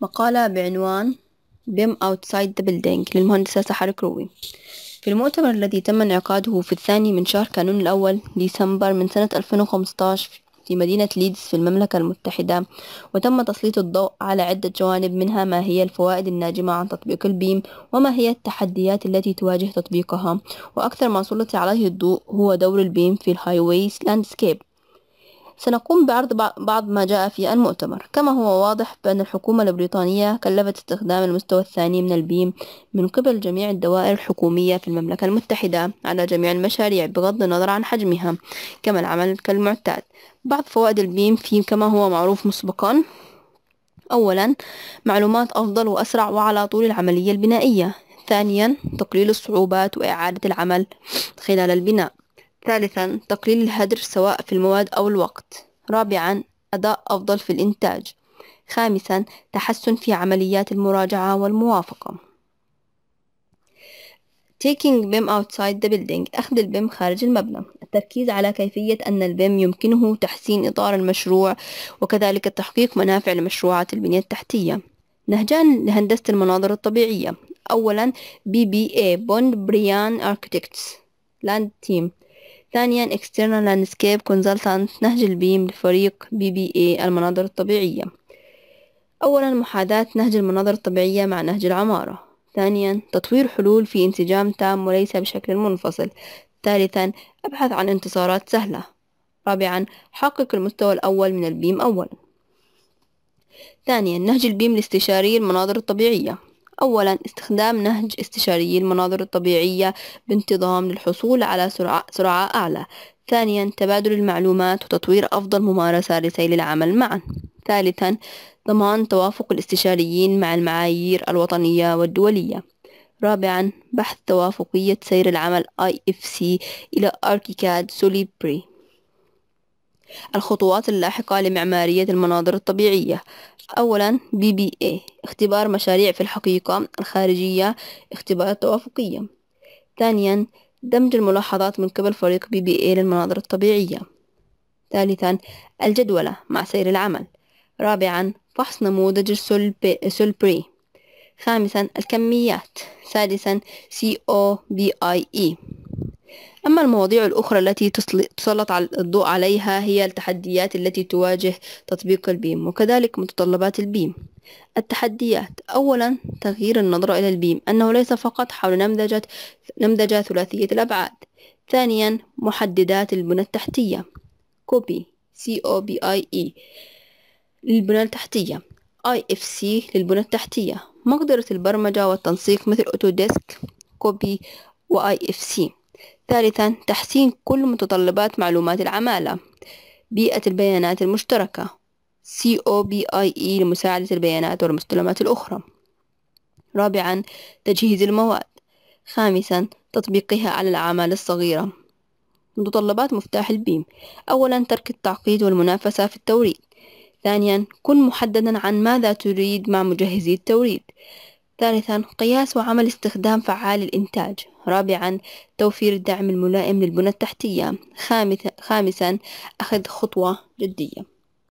مقالة بعنوان BIM Outside the Building للمهندسة سحر كروي في المؤتمر الذي تم انعقاده في الثاني من شهر كانون الأول ديسمبر من سنة 2015 في مدينة ليدز في المملكة المتحدة وتم تسليط الضوء على عدة جوانب منها ما هي الفوائد الناجمة عن تطبيق البيم وما هي التحديات التي تواجه تطبيقها وأكثر ما سلط عليه الضوء هو دور البيم في الهايويز لاندسكيب سنقوم بعرض بعض ما جاء في المؤتمر كما هو واضح بأن الحكومة البريطانية كلفت استخدام المستوى الثاني من البيم من قبل جميع الدوائر الحكومية في المملكة المتحدة على جميع المشاريع بغض النظر عن حجمها كما العمل كالمعتاد بعض فوائد البيم في كما هو معروف مسبقا أولا معلومات أفضل وأسرع وعلى طول العملية البنائية ثانيا تقليل الصعوبات وإعادة العمل خلال البناء ثالثا تقليل الهدر سواء في المواد أو الوقت رابعا أداء أفضل في الإنتاج خامسا تحسن في عمليات المراجعة والموافقة taking BIM outside the building أخذ البيم خارج المبنى التركيز على كيفية أن البيم يمكنه تحسين إطار المشروع وكذلك تحقيق منافع لمشروعات البنية التحتية نهجان لهندسة المناظر الطبيعية أولا BBA Bond Brian Architects Land Team ثانيا External Landscape Consultant نهج البيم لفريق بي بي اي المناظر الطبيعية أولا محاذاة نهج المناظر الطبيعية مع نهج العمارة ثانيا تطوير حلول في انسجام تام وليس بشكل منفصل ثالثا أبحث عن انتصارات سهلة رابعا حقق المستوى الأول من البيم أولا ثانيا نهج البيم الاستشاري المناظر الطبيعية أولا استخدام نهج استشاري المناظر الطبيعية بانتظام للحصول على سرعة, سرعة أعلى ثانيا تبادل المعلومات وتطوير أفضل ممارسة لسير العمل معا ثالثا ضمان توافق الاستشاريين مع المعايير الوطنية والدولية رابعا بحث توافقية سير العمل IFC إلى أركيكاد سوليبري الخطوات اللاحقة لمعمارية المناظر الطبيعية أولا بي بي اي اختبار مشاريع في الحقيقة الخارجية اختبار توافقية ثانيا دمج الملاحظات من قبل فريق بي بي اي للمناظر الطبيعية ثالثا الجدولة مع سير العمل رابعا فحص نموذج السولبري خامسا الكميات سادسا سي او بي اي اي أما المواضيع الأخرى التي تسلط الضوء عليها هي التحديات التي تواجه تطبيق البيم وكذلك متطلبات البيم التحديات أولا تغيير النظرة إلى البيم أنه ليس فقط حول نمذجة, نمذجة ثلاثية الأبعاد ثانيا محددات البنى التحتية كوبي سي او بي اي اي للبنى التحتية اي اف سي للبنى التحتية مقدرة البرمجة والتنسيق مثل اوتوديسك كوبي واي اف سي ثالثا تحسين كل متطلبات معلومات العمالة بيئة البيانات المشتركة COBIE لمساعدة البيانات والمستلمات الأخرى رابعا تجهيز المواد خامسا تطبيقها على الأعمال الصغيرة متطلبات مفتاح البيم أولا ترك التعقيد والمنافسة في التوريد ثانيا كن محددا عن ماذا تريد مع مجهزي التوريد ثالثا قياس وعمل استخدام فعال للإنتاج رابعا توفير الدعم الملائم للبنى التحتية خامسا أخذ خطوة جدية